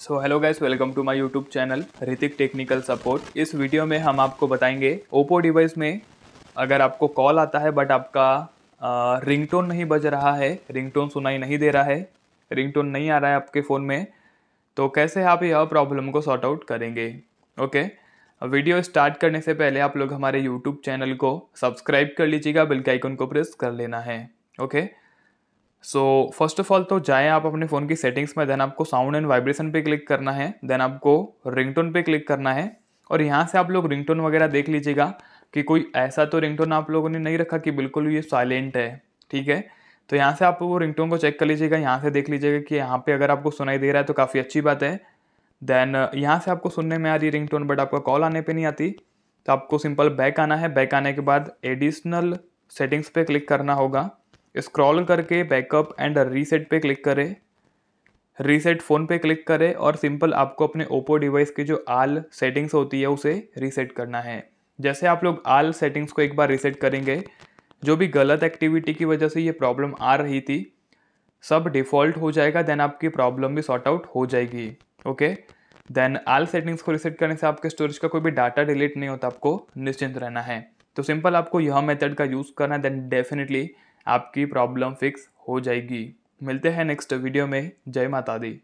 So hello guys welcome to my YouTube channel Hritik technical support इस video में हम आपको बताएंगे ओप्पो डिवाइस में अगर आपको कॉल आता है बट आपका रिंगटोन नहीं बज रहा है रिंगटोन सुनाई नहीं दे रहा है रिंगटोन नहीं आ रहा है आपके फ़ोन में तो कैसे आप यह प्रॉब्लम को सॉर्ट आउट करेंगे ओके वीडियो स्टार्ट करने से पहले आप लोग हमारे यूट्यूब चैनल को सब्सक्राइब कर लीजिएगा बिल के आइकन को प्रेस कर लेना है okay okay? So first of all तो जाएं आप अपने फ़ोन की सेटिंग्स में देन आपको साउंड एंड वाइब्रेशन पे क्लिक करना है देन आपको रिंगटोन पे क्लिक करना है और यहाँ से आप लोग रिंगटोन वगैरह देख लीजिएगा कि कोई ऐसा तो रिंगटोन आप लोगों ने नहीं रखा कि बिल्कुल ये साइलेंट है ठीक है तो यहाँ से आप वो रिंगटोन को चेक कर लीजिएगा यहाँ से देख लीजिएगा कि यहाँ पर अगर आपको सुनाई दे रहा है तो काफ़ी अच्छी बात है देन यहाँ से आपको सुनने में आ रही है रिंगटोन बट आपका कॉल आने पर नहीं आती तो आपको सिंपल बैक आना है बैक आने के बाद एडिशनल सेटिंग्स पे क्लिक करना होगा स्क्रॉल करके बैकअप एंड रीसेट पे क्लिक करें रीसेट फ़ोन पे क्लिक करें और सिंपल आपको अपने ओप्पो डिवाइस की जो आल सेटिंग्स होती है उसे रीसेट करना है जैसे आप लोग आल सेटिंग्स को एक बार रीसेट करेंगे जो भी गलत एक्टिविटी की वजह से ये प्रॉब्लम आ रही थी सब डिफ़ॉल्ट हो जाएगा देन आपकी प्रॉब्लम भी सॉर्ट आउट हो जाएगी ओके देन आल सेटिंग्स को रीसेट करने से आपके स्टोरेज का कोई भी डाटा डिलीट नहीं होता आपको निश्चिंत रहना है तो सिंपल आपको यह मेथड का यूज़ करना है देन डेफिनेटली आपकी प्रॉब्लम फिक्स हो जाएगी मिलते हैं नेक्स्ट वीडियो में जय माता दी